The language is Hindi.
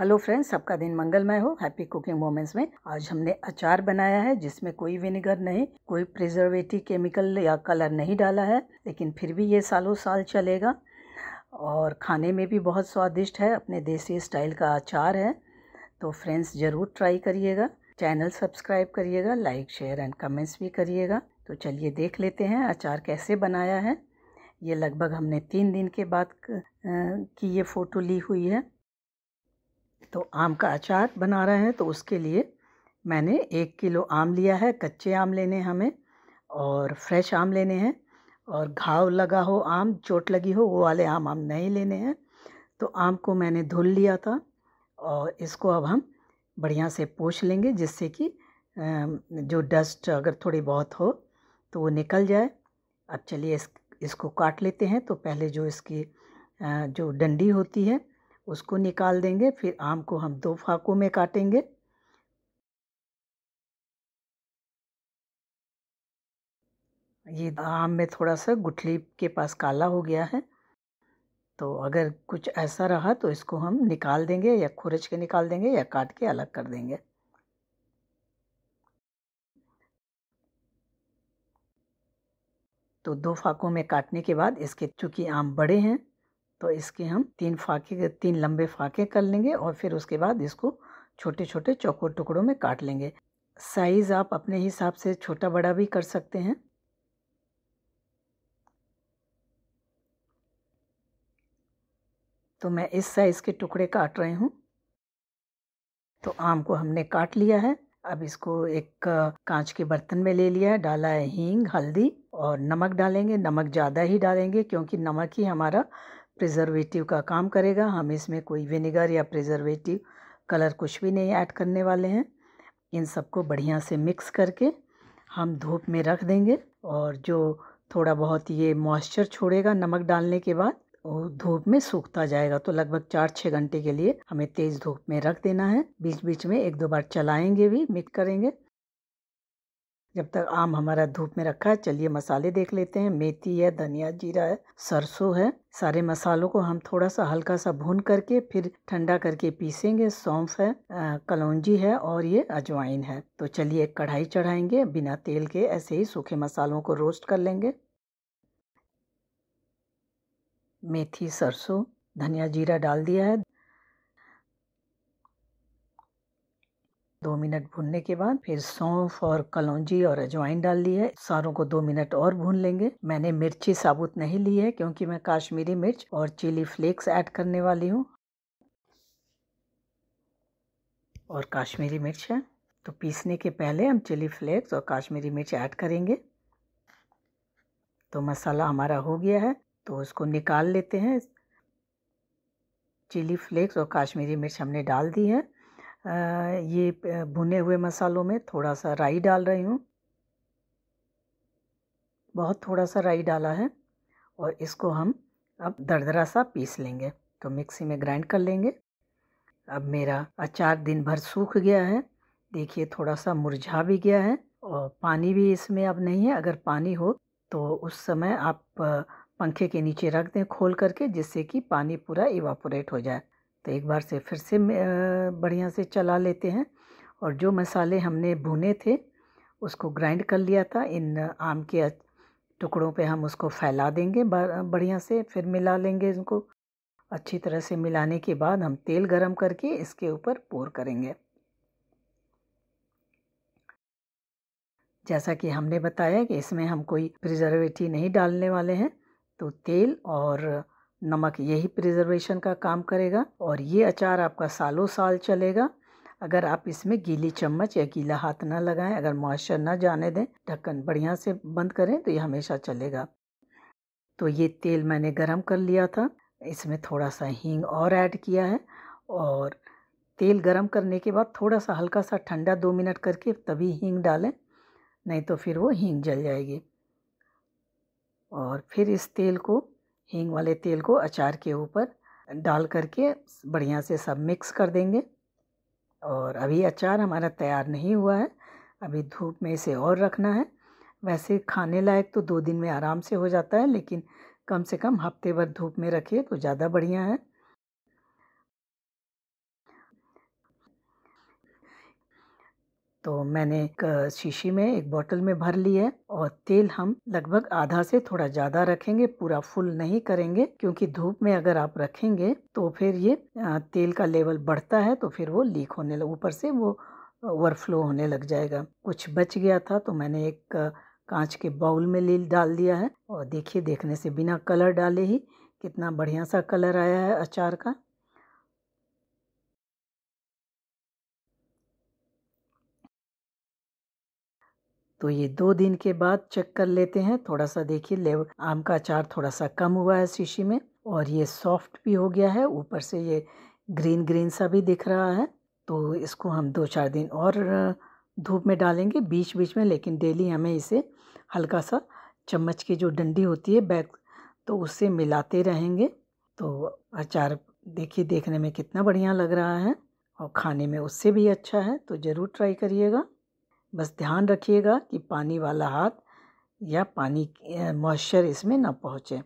हेलो फ्रेंड्स सबका दिन मंगलमय हो हैप्पी कुकिंग मोमेंट्स में आज हमने अचार बनाया है जिसमें कोई विनेगर नहीं कोई प्रिजर्वेटिव केमिकल या कलर नहीं डाला है लेकिन फिर भी ये सालों साल चलेगा और खाने में भी बहुत स्वादिष्ट है अपने देसी स्टाइल का अचार है तो फ्रेंड्स ज़रूर ट्राई करिएगा चैनल सब्सक्राइब करिएगा लाइक शेयर एंड कमेंट्स भी करिएगा तो चलिए देख लेते हैं अचार कैसे बनाया है ये लगभग हमने तीन दिन के बाद की ये फ़ोटो ली हुई है तो आम का अचार बना रहे हैं तो उसके लिए मैंने एक किलो आम लिया है कच्चे आम लेने हमें और फ्रेश आम लेने हैं और घाव लगा हो आम चोट लगी हो वो वाले आम हम नहीं लेने हैं तो आम को मैंने धुल लिया था और इसको अब हम बढ़िया से पोछ लेंगे जिससे कि जो डस्ट अगर थोड़ी बहुत हो तो वो निकल जाए अब चलिए इस इसको काट लेते हैं तो पहले जो इसकी जो डंडी होती है उसको निकाल देंगे फिर आम को हम दो फाकों में काटेंगे ये आम में थोड़ा सा गुठली के पास काला हो गया है तो अगर कुछ ऐसा रहा तो इसको हम निकाल देंगे या खुरच के निकाल देंगे या काट के अलग कर देंगे तो दो फाकों में काटने के बाद इसके चूँकि आम बड़े हैं तो इसके हम तीन फाके तीन लंबे फाके कर लेंगे और फिर उसके बाद इसको छोटे छोटे चौकोर टुकड़ों में काट लेंगे साइज़ आप अपने हिसाब से छोटा बड़ा भी कर सकते हैं तो मैं इस साइज़ के टुकड़े काट रहे हूँ तो आम को हमने काट लिया है अब इसको एक कांच के बर्तन में ले लिया है डाला है हींग हल्दी और नमक डालेंगे नमक ज़्यादा ही डालेंगे क्योंकि नमक ही हमारा प्रिजर्वेटिव का काम करेगा हम इसमें कोई विनेगर या प्रिजर्वेटिव कलर कुछ भी नहीं ऐड करने वाले हैं इन सबको बढ़िया से मिक्स करके हम धूप में रख देंगे और जो थोड़ा बहुत ये मॉइस्चर छोड़ेगा नमक डालने के बाद वो धूप में सूखता जाएगा तो लगभग चार छः घंटे के लिए हमें तेज़ धूप में रख देना है बीच बीच में एक दो बार चलाएंगे भी मिक्स करेंगे जब तक आम हमारा धूप में रखा है चलिए मसाले देख लेते हैं मेथी है धनिया जीरा है सरसों है सारे मसालों को हम थोड़ा सा हल्का सा भून करके फिर ठंडा करके पीसेंगे सौंफ है कलौजी है और ये अजवाइन है तो चलिए एक कढ़ाई चढ़ाएंगे बिना तेल के ऐसे ही सूखे मसालों को रोस्ट कर लेंगे मेथी सरसों धनिया जीरा डाल दिया है दो मिनट भूनने के बाद फिर सौंफ और कलौजी और अजवाइन डाल ली है सारों को दो मिनट और भून लेंगे मैंने मिर्ची साबुत नहीं ली है क्योंकि मैं काश्मीरी मिर्च और चिली फ्लेक्स ऐड करने वाली हूँ और काश्मीरी मिर्च है तो पीसने के पहले हम चिली फ्लेक्स और काश्मीरी मिर्च ऐड करेंगे तो मसाला हमारा हो गया है तो उसको निकाल लेते हैं चिली फ्लेक्स और काश्मीरी मिर्च हमने डाल दी है ये भुने हुए मसालों में थोड़ा सा राई डाल रही हूँ बहुत थोड़ा सा राई डाला है और इसको हम अब दरदरा सा पीस लेंगे तो मिक्सी में ग्राइंड कर लेंगे अब मेरा अचार दिन भर सूख गया है देखिए थोड़ा सा मुरझा भी गया है और पानी भी इसमें अब नहीं है अगर पानी हो तो उस समय आप पंखे के नीचे रख दें खोल करके जिससे कि पानी पूरा इवापोरेट हो जाए तो एक बार से फिर से बढ़िया से चला लेते हैं और जो मसाले हमने भुने थे उसको ग्राइंड कर लिया था इन आम के टुकड़ों पे हम उसको फैला देंगे बढ़िया से फिर मिला लेंगे इनको अच्छी तरह से मिलाने के बाद हम तेल गरम करके इसके ऊपर पोर करेंगे जैसा कि हमने बताया कि इसमें हम कोई प्रिजर्वेटिव नहीं डालने वाले हैं तो तेल और नमक यही प्रिजर्वेशन का काम करेगा और ये अचार आपका सालों साल चलेगा अगर आप इसमें गीली चम्मच या गीला हाथ ना लगाएं अगर मॉइस्चर ना जाने दें ढक्कन बढ़िया से बंद करें तो ये हमेशा चलेगा तो ये तेल मैंने गरम कर लिया था इसमें थोड़ा सा हींग और ऐड किया है और तेल गरम करने के बाद थोड़ा सा हल्का सा ठंडा दो मिनट करके तभी हींग डालें नहीं तो फिर वो हींग जल जाएगी और फिर इस तेल को हींग वाले तेल को अचार के ऊपर डाल करके बढ़िया से सब मिक्स कर देंगे और अभी अचार हमारा तैयार नहीं हुआ है अभी धूप में इसे और रखना है वैसे खाने लायक तो दो दिन में आराम से हो जाता है लेकिन कम से कम हफ्ते भर धूप में रखिए तो ज़्यादा बढ़िया है तो मैंने एक शीशी में एक बोतल में भर ली है और तेल हम लगभग आधा से थोड़ा ज़्यादा रखेंगे पूरा फुल नहीं करेंगे क्योंकि धूप में अगर आप रखेंगे तो फिर ये तेल का लेवल बढ़ता है तो फिर वो लीक होने लग ऊपर से वो ओवरफ्लो होने लग जाएगा कुछ बच गया था तो मैंने एक कांच के बाउल में ले डाल दिया है और देखिए देखने से बिना कलर डाले ही कितना बढ़िया सा कलर आया है अचार का तो ये दो दिन के बाद चेक कर लेते हैं थोड़ा सा देखिए लेव आम का अचार थोड़ा सा कम हुआ है शीशी में और ये सॉफ्ट भी हो गया है ऊपर से ये ग्रीन ग्रीन सा भी दिख रहा है तो इसको हम दो चार दिन और धूप में डालेंगे बीच बीच में लेकिन डेली हमें इसे हल्का सा चम्मच की जो डंडी होती है बैग तो उससे मिलाते रहेंगे तो अचार देखिए देखने में कितना बढ़िया लग रहा है और खाने में उससे भी अच्छा है तो ज़रूर ट्राई करिएगा बस ध्यान रखिएगा कि पानी वाला हाथ या पानी मॉइस्चर इसमें ना पहुँचे